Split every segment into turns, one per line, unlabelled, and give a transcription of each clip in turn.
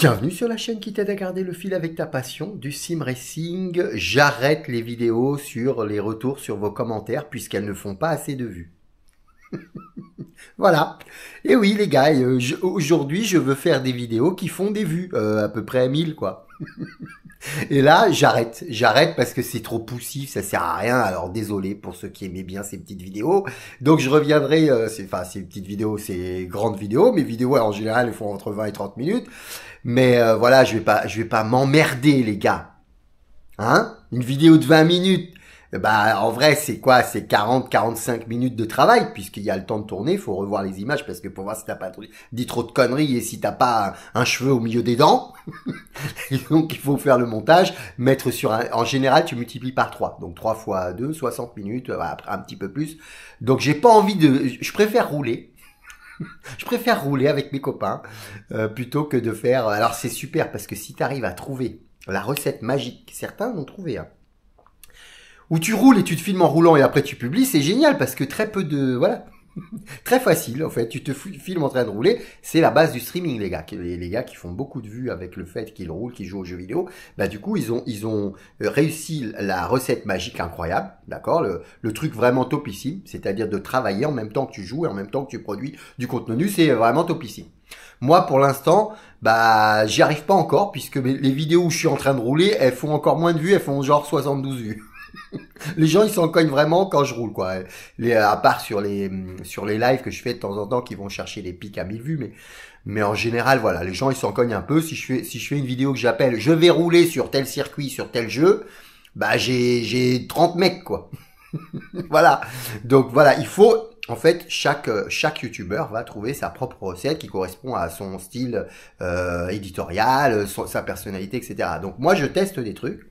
Bienvenue sur la chaîne qui t'aide à garder le fil avec ta passion du sim racing. J'arrête les vidéos sur les retours sur vos commentaires puisqu'elles ne font pas assez de vues. Voilà. Et oui, les gars, euh, aujourd'hui, je veux faire des vidéos qui font des vues, euh, à peu près à 1000, quoi. Et là, j'arrête. J'arrête parce que c'est trop poussif, ça sert à rien. Alors désolé pour ceux qui aimaient bien ces petites vidéos. Donc je reviendrai, euh, enfin ces petites vidéos, ces grandes vidéos. Mes vidéos, en général, elles font entre 20 et 30 minutes. Mais voilà, je vais pas, je vais pas m'emmerder, les gars. Hein Une vidéo de 20 minutes. Eh ben, en vrai c'est quoi c'est 40 45 minutes de travail puisqu'il y a le temps de tourner faut revoir les images parce que pour voir si t'as pas dit trop de conneries et si t'as pas un, cheveu au milieu des dents donc il faut faire le montage mettre sur un, en général tu multiplies par 3 donc 3 fois 2 60 minutes euh, après un petit peu plus donc j'ai pas envie de je préfère rouler je préfère rouler avec mes copains euh, plutôt que de faire alors c'est super parce que si t'arrives à trouver la recette magique certains l'ont trouvé hein où tu roules et tu te filmes en roulant et après tu publies, c'est génial parce que très peu de voilà, très facile en fait. Tu te filmes en train de rouler, c'est la base du streaming les gars. Les, les, gars qui font beaucoup de vues avec le fait qu'ils roulent, qu'ils jouent aux jeux vidéo, bah du coup ils ont ils ont euh, réussi la recette magique incroyable, d'accord, le, le, truc vraiment topissime, c'est-à-dire de travailler en même temps que tu joues et en même temps que tu produis du contenu, c'est vraiment topissime. Moi, pour l'instant, bah, j'y arrive pas encore puisque les vidéos où je suis en train de rouler, elles font encore moins de vues, elles font genre 72 vues. les gens ils s'en cognent vraiment quand je roule quoi. à part sur les sur les lives que je fais de temps en temps qui vont chercher les pics à 1000 vues mais mais en général voilà, les gens ils s'en cognent un peu si je fais si je fais une vidéo que j'appelle je vais rouler sur tel circuit sur tel jeu, bah j'ai j'ai 30 mecs quoi. voilà. Donc voilà, il faut en fait, chaque chaque youtubeur va trouver sa propre recette qui correspond à son style euh, éditorial, sa personnalité, etc. Donc moi, je teste des trucs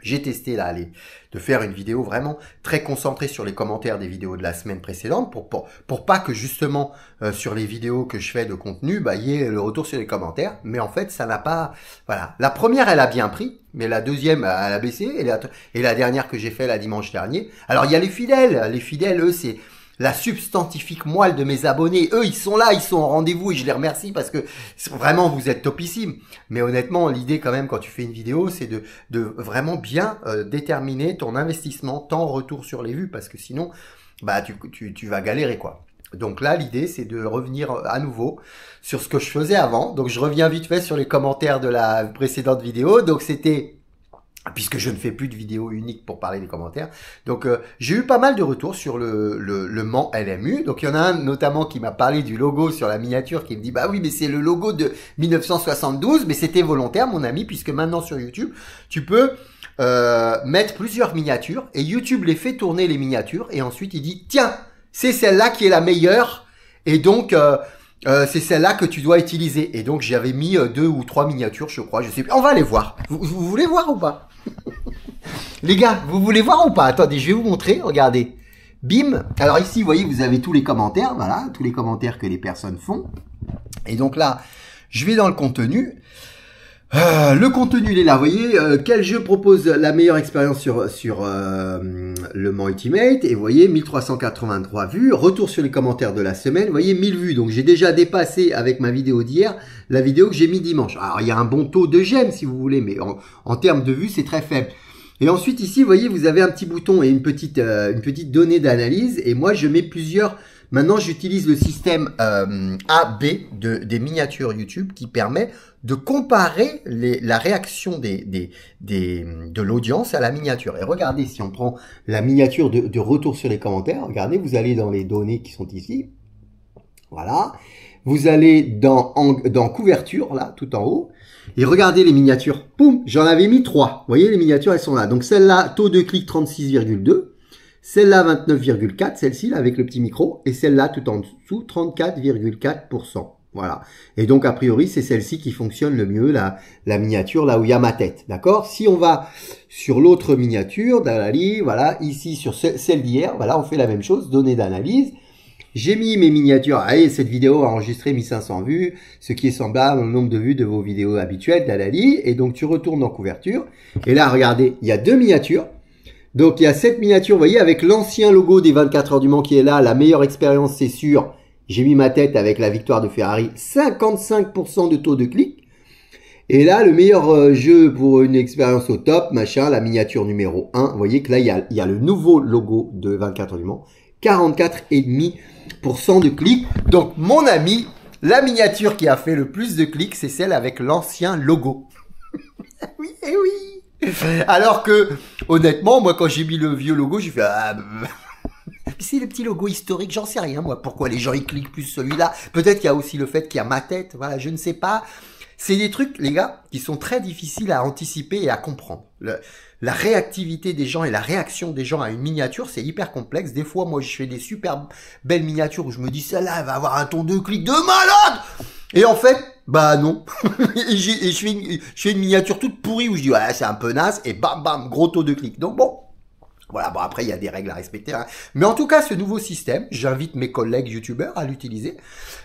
j'ai testé là de faire une vidéo vraiment très concentrée sur les commentaires des vidéos de la semaine précédente pour pour, pas que justement euh, sur les vidéos que je fais de contenu, bah y ait le retour sur les commentaires, mais en fait, ça n'a pas voilà. La première, elle a bien pris, mais la deuxième, elle a baissé et la, et la dernière que j'ai fait la dimanche dernier. Alors il y a les fidèles, les fidèles eux c'est la substantifique moelle de mes abonnés. Eux, ils sont là, ils sont en rendez-vous et je les remercie parce que vraiment, vous êtes topissime. Mais honnêtement, l'idée quand même, quand tu fais une vidéo, c'est de, de vraiment bien euh, déterminer ton investissement, ton retour sur les vues, parce que sinon, bah, tu, tu, tu vas galérer, quoi. Donc là, l'idée, c'est de revenir euh, à nouveau sur ce que je faisais avant. Donc je reviens vite fait sur les commentaires de la précédente vidéo. Donc c'était puisque je ne fais plus de vidéos uniques pour parler des commentaires. Donc euh, j'ai eu pas mal de retours sur le, le, le Mans LMU. Donc il y en a un notamment qui m'a parlé du logo sur la miniature qui me dit bah oui mais c'est le logo de 1972 mais c'était volontaire mon ami puisque maintenant sur YouTube tu peux euh, mettre plusieurs miniatures et YouTube les fait tourner les miniatures et ensuite il dit tiens c'est celle-là qui est la meilleure et donc euh, c'est celle-là que tu dois utiliser. Et donc j'avais mis deux ou trois miniatures, je crois. Je sais plus. On va les voir. vous voulez voir ou pas les gars, vous voulez voir ou pas Attendez, je vais vous montrer, regardez. Bim. Alors ici, vous voyez, vous avez tous les commentaires, voilà, tous les commentaires que les personnes font. Et donc là, je vais dans le contenu. Euh, le contenu, il est là. Vous voyez, euh, quel jeu propose la meilleure expérience sur, sur euh, le Mans Ultimate Et vous voyez, 1383 vues. Retour sur les commentaires de la semaine. Vous voyez, 1000 vues. Donc, j'ai déjà dépassé avec ma vidéo d'hier la vidéo que j'ai mise dimanche. Alors, il y a un bon taux de j'aime, si vous voulez, mais en, en termes de vues, c'est très faible. Et ensuite ici, vous voyez, vous avez un petit bouton et une petite, euh, une petite donnée d'analyse. Et moi, je mets plusieurs... Maintenant, j'utilise le système euh, AB de, des miniatures YouTube qui permet de comparer les, la réaction des, de l'audience à la miniature. Et regardez, si on prend la miniature de, de retour sur les commentaires, regardez, vous allez dans les données qui sont ici. Voilà vous allez dans, dans couverture, là, tout en haut, et regardez les miniatures. Poum, j'en avais mis trois. Vous voyez, les miniatures, elles sont là. Donc celle-là, taux de clic 36,2. Celle-là, 29,4. Celle-ci, là, avec le petit micro. Et celle-là, tout en dessous, 34,4%. Voilà. Et donc, a priori, c'est celle-ci qui fonctionne le mieux, la, la miniature, là où il y a ma tête. D'accord Si on va sur l'autre miniature d'analyse, voilà, ici, sur celle d'hier, voilà, on fait la même chose, données d'analyse. J'ai mis mes miniatures. Allez, cette vidéo a enregistré 1500 vues, ce qui est semblable au nombre de vues de vos vidéos habituelles d'Alali. Et donc, tu retournes en couverture. Et là, regardez, il y a deux miniatures. Donc, il y a cette miniature, vous voyez, avec l'ancien logo des 24 heures du Mans qui est là. La meilleure expérience, c'est sûr. J'ai mis ma tête avec la victoire de Ferrari. 55% de taux de clic. Et là, le meilleur euh, jeu pour une expérience au top, machin, la miniature numéro 1. Vous voyez que là, il y a, il y a le nouveau logo de 24 heures du Mans. 44,5 de clics. Donc, mon ami, la miniature qui a fait le plus de clics, c'est celle avec l'ancien logo. oui, eh oui. Alors que, honnêtement, moi, quand j'ai mis le vieux logo, j'ai fait. Ah, bah, bah, bah. c'est le petit logo historique, j'en sais rien, moi, pourquoi les gens ils cliquent plus celui-là. Peut-être qu'il y a aussi le fait qu'il y a ma tête, voilà, je ne sais pas. C'est des trucs, les gars, qui sont très difficiles à anticiper et à comprendre. Le, la réactivité des gens et la réaction des gens à une miniature, c'est hyper complexe. Des fois, moi, je fais des super belles miniatures où je me dis, celle-là, elle va avoir un ton de clic de malade! Et en fait, bah non. et je fais, une, miniature toute pourrie où je dis, ouais, c'est un peu naze, et bam, bam, gros taux de clic. Donc bon, voilà, bon après il y a des règles à respecter. Hein. Mais en tout cas, ce nouveau système, j'invite mes collègues youtubeurs à l'utiliser,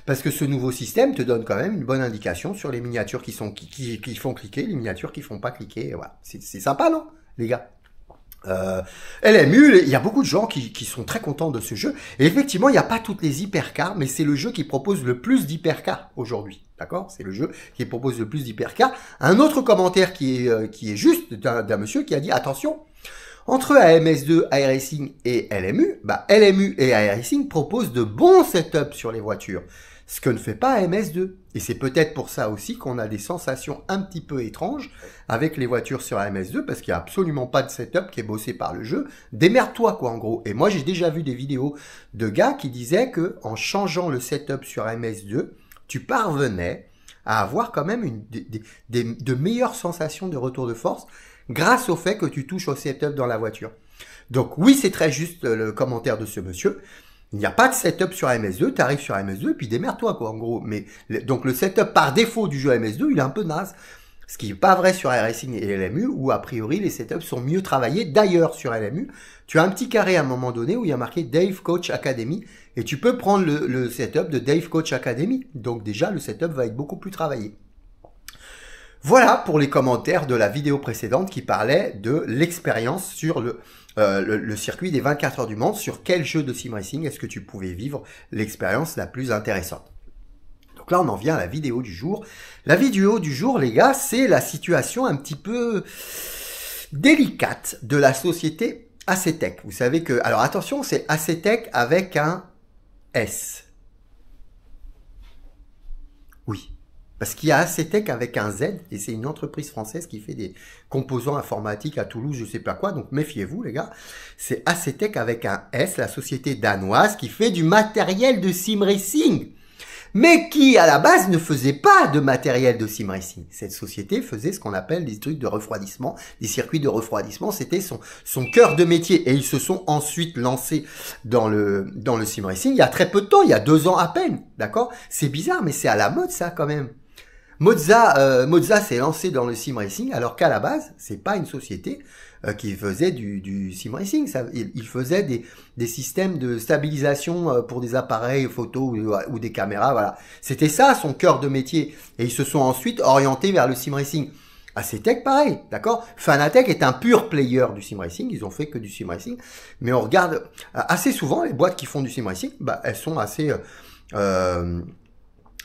parce que ce nouveau système te donne quand même une bonne indication sur les miniatures qui, sont, qui, qui, font cliquer, les miniatures qui font pas cliquer. voilà. C'est sympa, non les gars. Euh, LMU, il y a beaucoup de gens qui, sont très contents de ce jeu. Et effectivement, il n'y a pas toutes les hypercars, mais c'est le jeu qui propose le plus d'hypercars aujourd'hui. D'accord C'est le jeu qui propose le plus d'hypercars. Un autre commentaire qui est, euh, qui est juste d'un monsieur qui a dit attention, entre AMS2, iRacing et LMU, bah, LMU et iRacing proposent de bons setups sur les voitures ce que ne fait pas MS2. Et c'est peut-être pour ça aussi qu'on a des sensations un petit peu étranges avec les voitures sur MS2, parce qu'il n'y a absolument pas de setup qui est bossé par le jeu. Démerde-toi, quoi, en gros. Et moi, j'ai déjà vu des vidéos de gars qui disaient que, en changeant le setup sur MS2, tu parvenais à avoir quand même une, de meilleures sensations de retour de force grâce au fait que tu touches au setup dans la voiture. Donc oui, c'est très juste euh, le commentaire de ce monsieur. Il n'y a pas de setup sur MS2, tu arrives sur MS2, et puis démerde-toi, quoi, en gros. Mais, donc le setup par défaut du jeu MS2, il est un peu naze. Ce qui n'est pas vrai sur Racing et LMU, où a priori les setups sont mieux travaillés. D'ailleurs, sur LMU, tu as un petit carré à un moment donné où il y a marqué Dave Coach Academy, et tu peux prendre le setup de Dave Coach Academy. Donc déjà, le setup va être beaucoup plus travaillé. Voilà pour les commentaires de la vidéo précédente qui parlait de l'expérience sur le, euh, le, circuit des 24 heures du monde, sur quel jeu de sim racing est-ce que tu pouvais vivre l'expérience la plus intéressante donc là, on en vient à la vidéo du jour. La vidéo du jour, les gars, c'est la situation un petit peu délicate de la société Acetec. Vous savez que, alors attention, c'est Acetec avec un S. Parce qu'il y a ACTEC avec un Z, et c'est une entreprise française qui fait des composants informatiques à Toulouse, je sais pas quoi, donc méfiez-vous les gars. C'est Acetec avec un S, la société danoise qui fait du matériel de sim racing. Mais qui, à la base, ne faisait pas de matériel de sim racing. Cette société faisait ce qu'on appelle des trucs de refroidissement, des circuits de refroidissement. C'était son, cœur de métier. Et ils se sont ensuite lancés dans le, dans le sim racing il y a très peu de temps, il y a deux ans à peine. D'accord? C'est bizarre, mais c'est à la mode, ça, quand même. Moza, euh, Moza s'est lancé dans le sim racing alors qu'à la base, c'est pas une société euh, qui faisait du, du sim racing. il, faisait des, systèmes de stabilisation euh, pour des appareils photo ou, des caméras. Voilà, c'était ça son cœur de métier. Et ils se sont ensuite orientés vers le sim racing. Acetec, pareil, d'accord Fanatec est un pur player du sim racing, ils ont fait que du sim racing, mais on regarde assez souvent les boîtes qui font du sim racing, bah, elles sont assez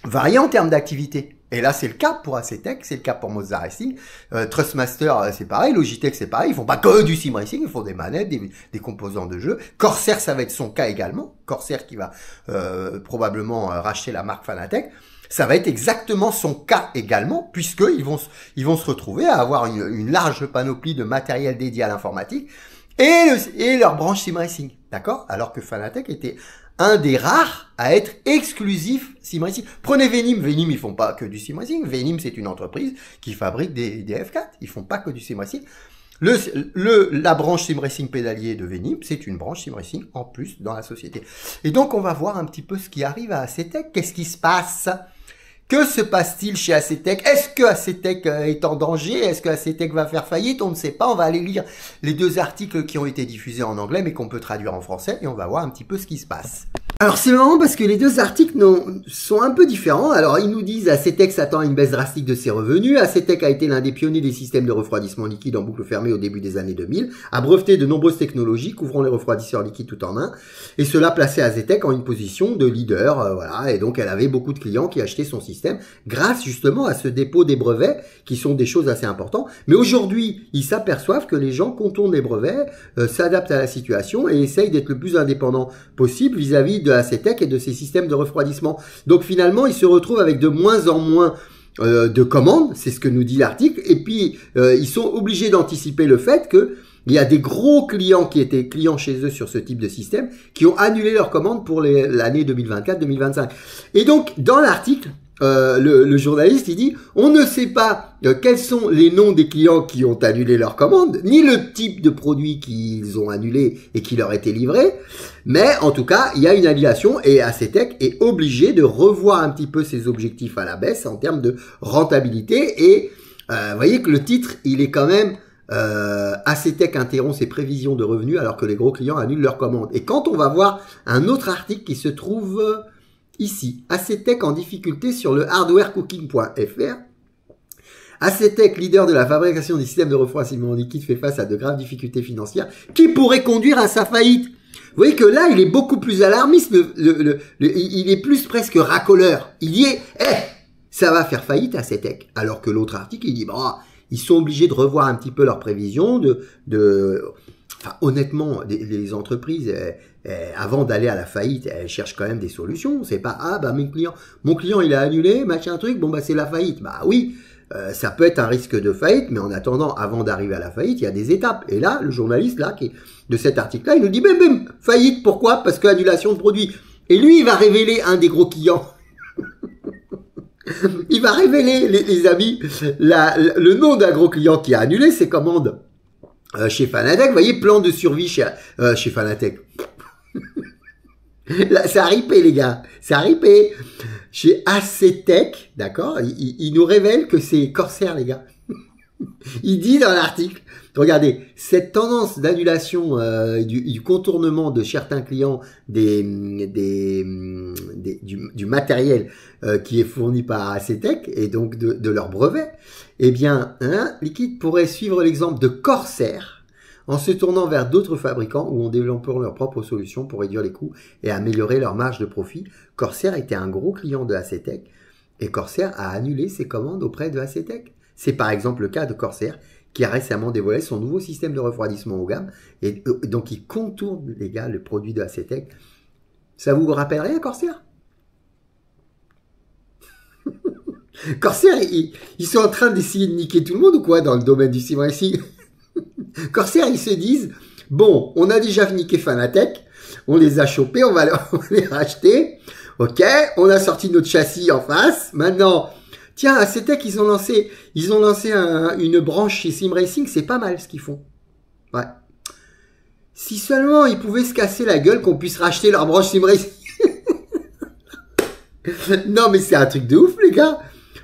variées en termes d'activité. Et là, c'est le cas pour Acetec, c'est le cas pour Mozart Racing. Euh, Trustmaster, euh, c'est pareil. Logitech, c'est pareil. Ils font pas que du sim racing, ils font des manettes, des, composants de jeu. Corsair, ça va être son cas également. Corsair qui va euh, probablement euh, racheter la marque Fanatec. Ça va être exactement son cas également, puisqu'ils vont, ils vont se retrouver à avoir une, une large panoplie de matériel dédié à l'informatique et, et leur branche sim racing. D'accord Alors que Fanatec était un des rares à être exclusif Sim Racing. Prenez Venim, Venim ils font pas que du Sim Racing. Venim c'est une entreprise qui fabrique des, F4, ils font pas que du Sim Racing. Le, le, la branche sim racing pédalier de Venim, c'est une branche sim racing en plus dans la société. Et donc on va voir un petit peu ce qui arrive à ACTEC. qu'est-ce qui se passe que se passe-t-il chez Acetec Est-ce que Acetec euh, est en danger Est-ce que Acetec va faire faillite On ne sait pas. On va aller lire les deux articles qui ont été diffusés en anglais mais qu'on peut traduire en français et on va voir un petit peu ce qui se passe. Alors c'est marrant parce que les deux articles sont un peu différents. Alors ils nous disent Acetec s'attend à une baisse drastique de ses revenus. Acetec a été l'un des pionniers des systèmes de refroidissement liquide en boucle fermée au début des années 2000, a breveté de nombreuses technologies couvrant les refroidisseurs liquides tout en main, et cela placé Acetec en une position de leader. Euh, voilà, et donc elle avait beaucoup de clients qui achetaient son système grâce justement à ce dépôt des brevets, qui sont des choses assez importantes. Mais aujourd'hui, ils s'aperçoivent que les gens contournent les brevets, euh, s'adaptent à la situation et essayent d'être le plus indépendant possible vis-à-vis -vis de la CETEC e et de ces systèmes de refroidissement. Donc finalement, ils se retrouvent avec de moins en moins euh, de commandes, c'est ce que nous dit l'article, et puis euh, ils sont obligés d'anticiper le fait que il y a des gros clients qui étaient clients chez eux sur ce type de système qui ont annulé leurs commandes pour l'année 2024-2025. Et donc, dans l'article, euh, le, journaliste, il dit, on ne sait pas euh, quels sont les noms des clients qui ont annulé leur commande, ni le type de produit qu'ils ont annulé et qui leur était livré, mais en tout cas, il y a une annulation et Acetec est obligé de revoir un petit peu ses objectifs à la baisse en termes de rentabilité et euh, vous voyez que le titre, il est quand même euh, interrompt ses prévisions de revenus alors que les gros clients annulent leurs commandes. Et quand on va voir un autre article qui se trouve Ici, Acetec en difficulté sur le hardwarecooking.fr. Acetec, leader de la fabrication des systèmes de refroidissement liquide, fait face à de graves difficultés financières qui pourraient conduire à sa faillite. Vous voyez que là, il est beaucoup plus alarmiste, il est plus presque racoleur. Il y est, eh, ça va faire faillite Acetec. Alors que l'autre article, il dit, bah, ils sont obligés de revoir un petit peu leurs prévisions, de, de, enfin, honnêtement, les, entreprises, euh, avant d'aller à la faillite, elle cherche quand même des solutions. C'est pas ah bah mon client, mon client il a annulé, machin truc, bon bah c'est la faillite. Bah oui, euh, ça peut être un risque de faillite, mais en attendant, avant d'arriver à la faillite, il y a des étapes. Et là, le journaliste là qui de cet article-là, il nous dit bim bim faillite. Pourquoi Parce que annulation de produit. Et lui, il va révéler un des gros clients. il va révéler, les, amis, le nom d'un gros client qui a annulé ses commandes euh, chez Fanatec. Vous voyez, plan de survie chez, chez Fanatec. Là, ça a ripé, les gars. ça a ripé. Chez Acetec, d'accord il, nous révèle que c'est Corsair, les gars. il dit dans l'article, regardez, cette tendance d'annulation euh, du, contournement de certains clients des, du, matériel euh, qui est fourni par ACTech et donc de, leur leurs brevets, eh bien, Liquid pourrait suivre l'exemple de Corsair, en se tournant vers d'autres fabricants ou en développant leurs propres solutions pour réduire les coûts et améliorer leur marge de profit. Corsair était un gros client de Acetec et Corsair a annulé ses commandes auprès de Acetec. C'est par exemple le cas de Corsair qui a récemment dévoilé son nouveau système de refroidissement haut gamme et euh, donc il contourne les gars le produit de Acetec. Ça vous rappelle rien Corsair Corsair, ils, ils, sont en train d'essayer de niquer tout le monde ou quoi dans le domaine du ciment ici Corsair, ils se disent, bon, on a déjà niqué Fanatec, on les a chopés, on va, les racheter. Ok, on a sorti notre châssis en face. Maintenant, tiens, c'était qu'ils ont lancé, ils ont lancé une branche chez Sim Racing, c'est pas mal ce qu'ils font. Ouais. Si seulement ils pouvaient se casser la gueule qu'on puisse racheter leur branche Sim Racing. non, mais c'est un truc de ouf, les gars.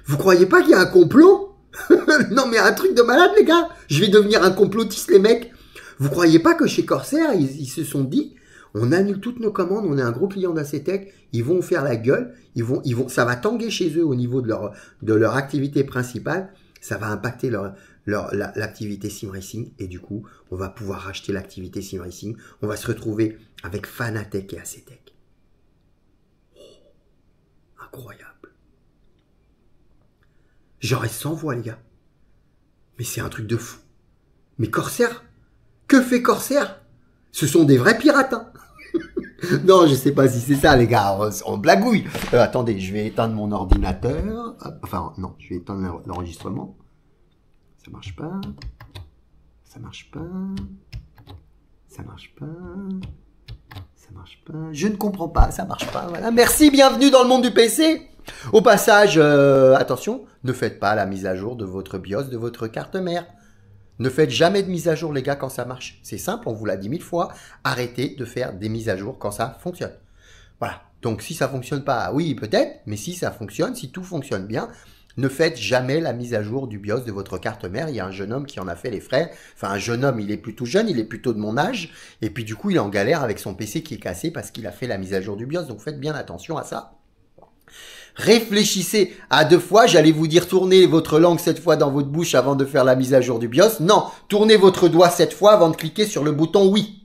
Vous croyez pas qu'il y a un complot non mais un truc de malade les gars. Je vais devenir un complotiste les mecs. Vous croyez pas que chez Corsair, ils, se sont dit, on annule toutes nos commandes, on est un gros client d'Acetec, ils vont faire la gueule, ils vont, ils vont, ça va tanguer chez eux au niveau de leur, de leur activité principale, ça va impacter leur, l'activité Simracing sim racing et du coup, on va pouvoir racheter l'activité sim racing, on va se retrouver avec Fanatec et Acetec. Oh, incroyable reste sans voix, les gars. Mais c'est un truc de fou. Mais Corsair Que fait Corsair Ce sont des vrais pirates, hein. non, je sais pas si c'est ça, les gars. On, blagouille. Euh, attendez, je vais éteindre mon ordinateur. Enfin, non, je vais éteindre l'enregistrement. Ça marche pas. Ça marche pas. Ça marche pas. Ça marche pas. Je ne comprends pas. Ça marche pas. Voilà. Merci. Bienvenue dans le monde du PC. Au passage, euh, attention, ne faites pas la mise à jour de votre BIOS, de votre carte mère. Ne faites jamais de mise à jour, les gars, quand ça marche. C'est simple, on vous l'a dit mille fois. Arrêtez de faire des mises à jour quand ça fonctionne. Voilà. Donc, si ça fonctionne pas, oui, peut-être, mais si ça fonctionne, si tout fonctionne bien, ne faites jamais la mise à jour du BIOS de votre carte mère. Il y a un jeune homme qui en a fait les frais. Enfin, un jeune homme, il est plutôt jeune, il est plutôt de mon âge. Et puis, du coup, il est en galère avec son PC qui est cassé parce qu'il a fait la mise à jour du BIOS. Donc, faites bien attention à ça réfléchissez à deux fois, j'allais vous dire tournez votre langue cette fois dans votre bouche avant de faire la mise à jour du BIOS. Non, tournez votre doigt cette fois avant de cliquer sur le bouton oui.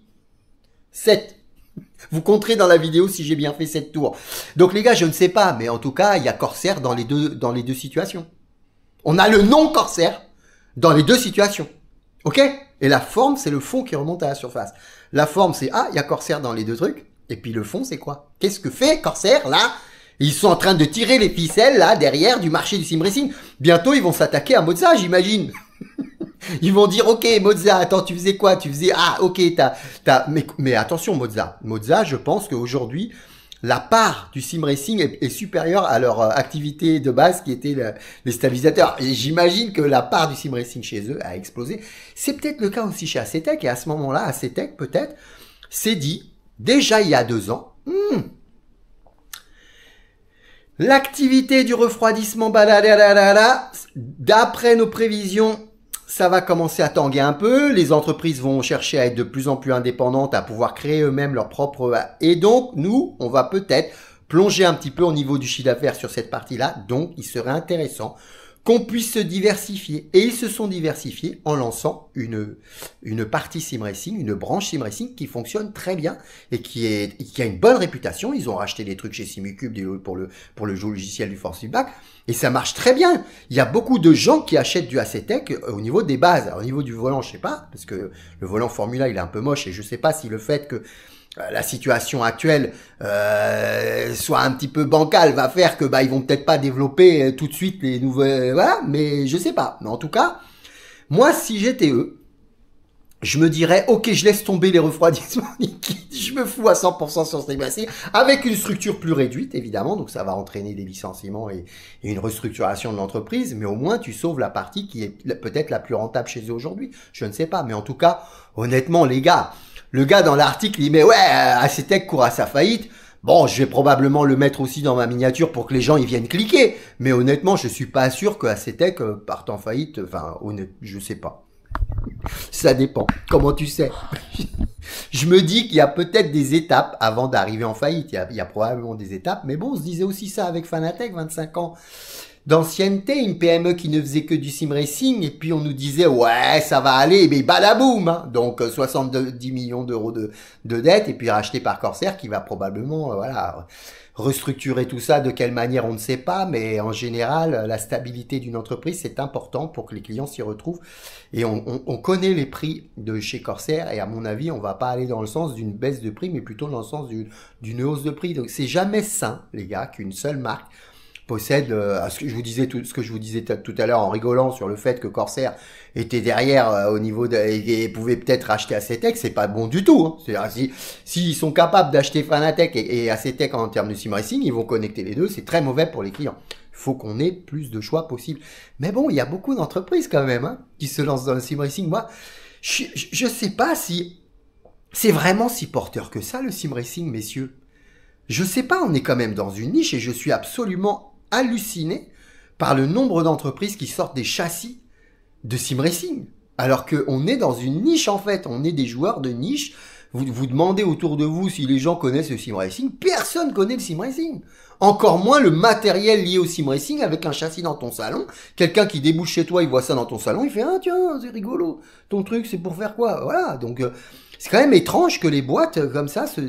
7. Vous compterez dans la vidéo si j'ai bien fait cette tour. Donc les gars, je ne sais pas, mais en tout cas, il y a Corsair dans les deux, dans les deux situations. On a le nom Corsair dans les deux situations. OK Et la forme, c'est le fond qui remonte à la surface. La forme, c'est ah, il y a Corsair dans les deux trucs. Et puis le fond, c'est quoi Qu'est-ce que fait Corsair là ils sont en train de tirer les ficelles là derrière du marché du sim racing. Bientôt ils vont s'attaquer à Mozza, j'imagine. Ils vont dire ok Mozza, attends tu faisais quoi Tu faisais ah ok t'as t'as mais, mais attention Mozza, Mozza, je pense qu'aujourd'hui la part du sim racing est, supérieure à leur euh, activité de base qui était les stabilisateurs. Et j'imagine que la part du sim racing chez eux a explosé. C'est peut-être le cas aussi chez Acetec et à ce moment-là Acetec peut-être s'est dit déjà il y a deux ans. Hmm, L'activité du refroidissement, d'après nos prévisions, ça va commencer à tanguer un peu. Les entreprises vont chercher à être de plus en plus indépendantes, à pouvoir créer eux-mêmes leur propre... Euh, et donc, nous, on va peut-être plonger un petit peu au niveau du chiffre d'affaires sur cette partie-là. Donc, il serait intéressant qu'on puisse se diversifier. Et ils se sont diversifiés en lançant une, une partie sim racing, une branche sim racing qui fonctionne très bien et qui, est, qui a une bonne réputation. Ils ont racheté des trucs chez Simucube pour le, pour le jeu logiciel du Force Feedback et ça marche très bien. Il y a beaucoup de gens qui achètent du ACTEC euh, au niveau des bases. au niveau du volant, je sais pas, parce que le volant Formula, il est un peu moche et je sais pas si le fait que euh, la situation actuelle euh, soit un petit peu bancale va faire que bah ils vont peut-être pas développer euh, tout de suite les nouvelles voilà mais je sais pas mais en tout cas moi si j'étais eux je me dirais ok je laisse tomber les refroidissements liquides je me fous à 100% sur cette avec une structure plus réduite évidemment donc ça va entraîner des licenciements et une restructuration de l'entreprise mais au moins tu sauves la partie qui est peut-être la plus rentable chez eux aujourd'hui je ne sais pas mais en tout cas honnêtement les gars le gars dans l'article, il met ouais, euh, Acetec court à sa faillite. Bon, je vais probablement le mettre aussi dans ma miniature pour que les gens y viennent cliquer. Mais honnêtement, je suis pas sûr que Acetec euh, parte en faillite. Enfin, honnête, je sais pas. Ça dépend. Comment tu sais Je me dis qu'il y a peut-être des étapes avant d'arriver en faillite. Il y, a, il y, a, probablement des étapes. Mais bon, on se disait aussi ça avec Fanatec, 25 ans d'ancienneté, une PME qui ne faisait que du sim racing, et puis on nous disait ouais ça va aller, mais badaboum, hein. donc 70 euh, millions d'euros de, dettes et puis racheté par Corsair qui va probablement euh, voilà restructurer tout ça, de quelle manière on ne sait pas, mais en général la stabilité d'une entreprise c'est important pour que les clients s'y retrouvent, et on, connaît les prix de chez Corsair, et à mon avis on va pas aller dans le sens d'une baisse de prix, mais plutôt dans le sens d'une hausse de prix, donc c'est jamais sain les gars qu'une seule marque possède euh, à ce que je vous disais tout, ce que je vous disais tout à l'heure en rigolant sur le fait que Corsair était derrière euh, au niveau de, et, pouvait peut-être acheter Ce c'est pas bon du tout. Hein. C'est-à-dire si s'ils sont capables d'acheter Fanatec et, à Acetec en termes de sim racing, ils vont connecter les deux, c'est très mauvais pour les clients. Faut qu'on ait plus de choix possible. Mais bon, il y a beaucoup d'entreprises quand même hein, qui se lancent dans le sim racing. Moi, je, je, je sais pas si c'est vraiment si porteur que ça le sim racing, messieurs. Je sais pas, on est quand même dans une niche et je suis absolument halluciné par le nombre d'entreprises qui sortent des châssis de sim racing. Alors qu'on est dans une niche en fait, on est des joueurs de niche. Vous, vous demandez autour de vous si les gens connaissent le sim racing, personne connaît le sim racing. Encore moins le matériel lié au sim racing avec un châssis dans ton salon. Quelqu'un qui débouche chez toi, il voit ça dans ton salon, il fait ah tiens c'est rigolo. Ton truc c'est pour faire quoi Voilà donc. Euh, c'est quand même étrange que les boîtes euh, comme ça se,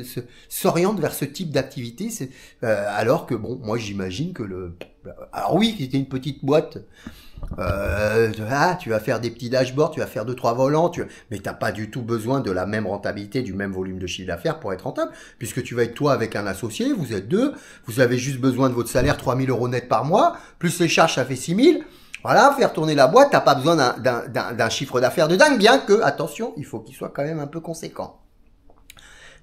s'orientent vers ce type d'activité, euh, alors que bon, moi j'imagine que le, alors oui, c'était une petite boîte. Euh, ah, tu vas faire des petits dashboards, tu vas faire deux trois volants, tu... mais t'as pas du tout besoin de la même rentabilité, du même volume de chiffre d'affaires pour être rentable, puisque tu vas être toi avec un associé, vous êtes deux, vous avez juste besoin de votre salaire 3000 euros net par mois, plus les charges ça fait 6000 voilà, faire tourner la boîte, t'as pas besoin d'un chiffre d'affaires de dingue, bien que, attention, il faut qu'il soit quand même un peu conséquent.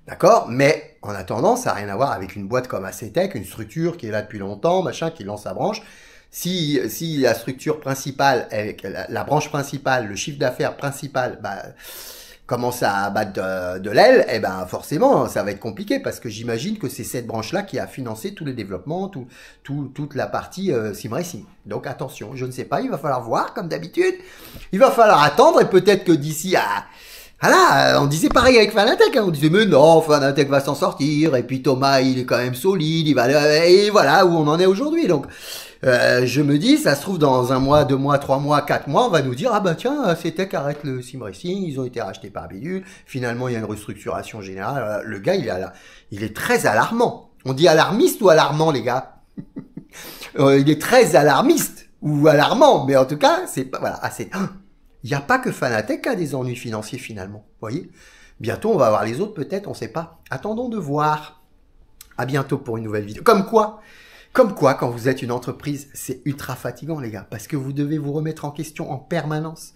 D'accord Mais en attendant, ça n'a rien à voir avec une boîte comme Acetec, une structure qui est là depuis longtemps, machin, qui lance sa branche. Si, si la structure principale, la, la branche principale, le chiffre d'affaires principal, bah, commence à battre de, l'aile, eh ben forcément, ça va être compliqué parce que j'imagine que c'est cette branche-là qui a financé tous les développements, tout, tout toute la partie euh, sim Donc attention, je ne sais pas, il va falloir voir comme d'habitude. Il va falloir attendre et peut-être que d'ici à voilà, ah euh, on disait pareil avec Fanatec, hein. on disait mais non, Fanatec va s'en sortir, et puis Thomas il est quand même solide, il va et voilà où on en est aujourd'hui. Donc euh, je me dis, ça se trouve dans un mois, deux mois, trois mois, quatre mois, on va nous dire ah ben tiens, c'était qu'arrête le sim racing, ils ont été rachetés par Bidule. Finalement, il y a une restructuration générale. Euh, le gars, il est, il est très alarmant. On dit alarmiste ou alarmant, les gars. Euh, il est très alarmiste ou alarmant, mais en tout cas, c'est pas voilà, assez. il n'y a pas que Fanatec qui a des ennuis financiers finalement, voyez. Bientôt, on va voir les autres peut-être, on ne sait pas. Attendons de voir. À bientôt pour une nouvelle vidéo. Comme quoi, comme quoi, quand vous êtes une entreprise, c'est ultra fatigant, les gars, parce que vous devez vous remettre en question en permanence.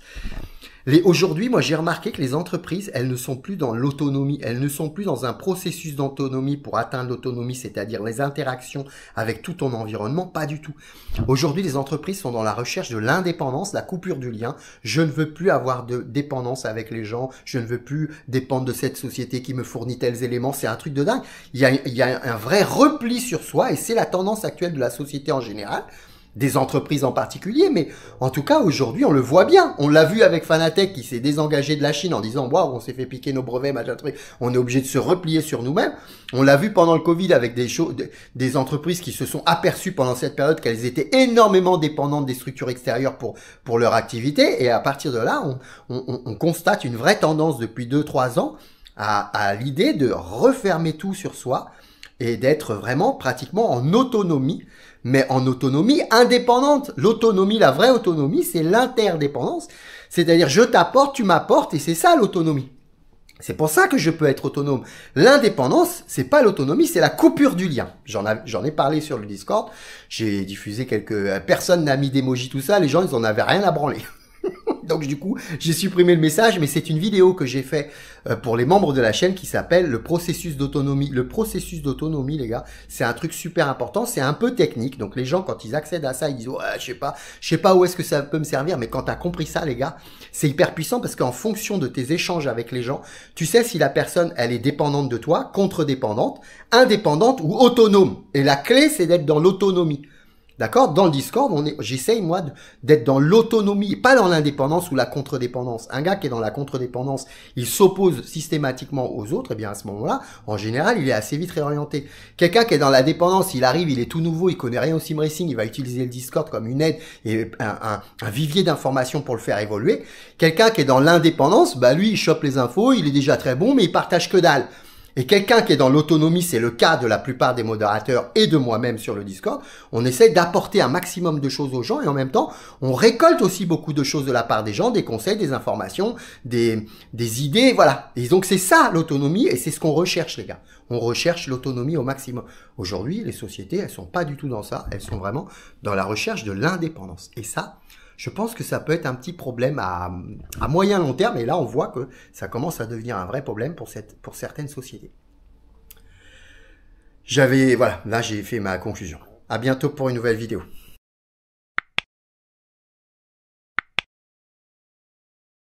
Aujourd'hui, moi, j'ai remarqué que les entreprises, elles ne sont plus dans l'autonomie, elles ne sont plus dans un processus d'autonomie pour atteindre l'autonomie, c'est-à-dire les interactions avec tout ton environnement, pas du tout. Aujourd'hui, les entreprises sont dans la recherche de l'indépendance, la coupure du lien. Je ne veux plus avoir de dépendance avec les gens, je ne veux plus dépendre de cette société qui me fournit tels éléments, c'est un truc de dingue. Il y a, il y a un vrai repli sur soi et c'est la tendance actuelle de la société en général des entreprises en particulier, mais en tout cas aujourd'hui on le voit bien. On l'a vu avec Fanatec qui s'est désengagé de la Chine en disant waouh on s'est fait piquer nos brevets, machin truc, on est obligé de se replier sur nous-mêmes. On l'a vu pendant le Covid avec des, des entreprises qui se sont aperçues pendant cette période qu'elles étaient énormément dépendantes des structures extérieures pour pour leur activité et à partir de là on, constate une vraie tendance depuis 2 trois ans à, à l'idée de refermer tout sur soi et d'être vraiment pratiquement en autonomie mais en autonomie indépendante. L'autonomie, la vraie autonomie, c'est l'interdépendance. C'est-à-dire, je t'apporte, tu m'apportes, et c'est ça l'autonomie. C'est pour ça que je peux être autonome. L'indépendance, c'est pas l'autonomie, c'est la coupure du lien. J'en, ai parlé sur le Discord. J'ai diffusé quelques, euh, personne n'a mis d'émoji tout ça. Les gens, ils en avaient rien à branler. Donc du coup, j'ai supprimé le message, mais c'est une vidéo que j'ai fait euh, pour les membres de la chaîne qui s'appelle le processus d'autonomie. Le processus d'autonomie, les gars, c'est un truc super important, c'est un peu technique. Donc les gens, quand ils accèdent à ça, ils disent ouais, je sais pas, je sais pas où est-ce que ça peut me servir. Mais quand t'as compris ça, les gars, c'est hyper puissant parce qu'en fonction de tes échanges avec les gens, tu sais si la personne elle est dépendante de toi, contre-dépendante, indépendante ou autonome. Et la clé, c'est d'être dans l'autonomie. D'accord Dans le Discord, j'essaye moi d'être dans l'autonomie, pas dans l'indépendance ou la contre-dépendance. Un gars qui est dans la contre-dépendance, il s'oppose systématiquement aux autres, et eh bien à ce moment-là, en général, il est assez vite réorienté. Quelqu'un qui est dans la dépendance, il arrive, il est tout nouveau, il connaît rien au sim racing, il va utiliser le Discord comme une aide et un, vivier d'informations pour le faire évoluer. Quelqu'un qui est dans l'indépendance, bah lui, il chope les infos, il est déjà très bon, mais il partage que dalle et quelqu'un qui est dans l'autonomie, c'est le cas de la plupart des modérateurs et de moi-même sur le Discord, on essaie d'apporter un maximum de choses aux gens et en même temps, on récolte aussi beaucoup de choses de la part des gens, des conseils, des informations, des, des idées, voilà. Et donc c'est ça l'autonomie et c'est ce qu'on recherche les gars. On recherche l'autonomie au maximum. Aujourd'hui, les sociétés, elles sont pas du tout dans ça, elles sont vraiment dans la recherche de l'indépendance. Et ça, je pense que ça peut être un petit problème à, moyen long terme. Et là, on voit que ça commence à devenir un vrai problème pour, pour certaines sociétés. J'avais, voilà, là j'ai fait ma conclusion. À bientôt pour une nouvelle vidéo.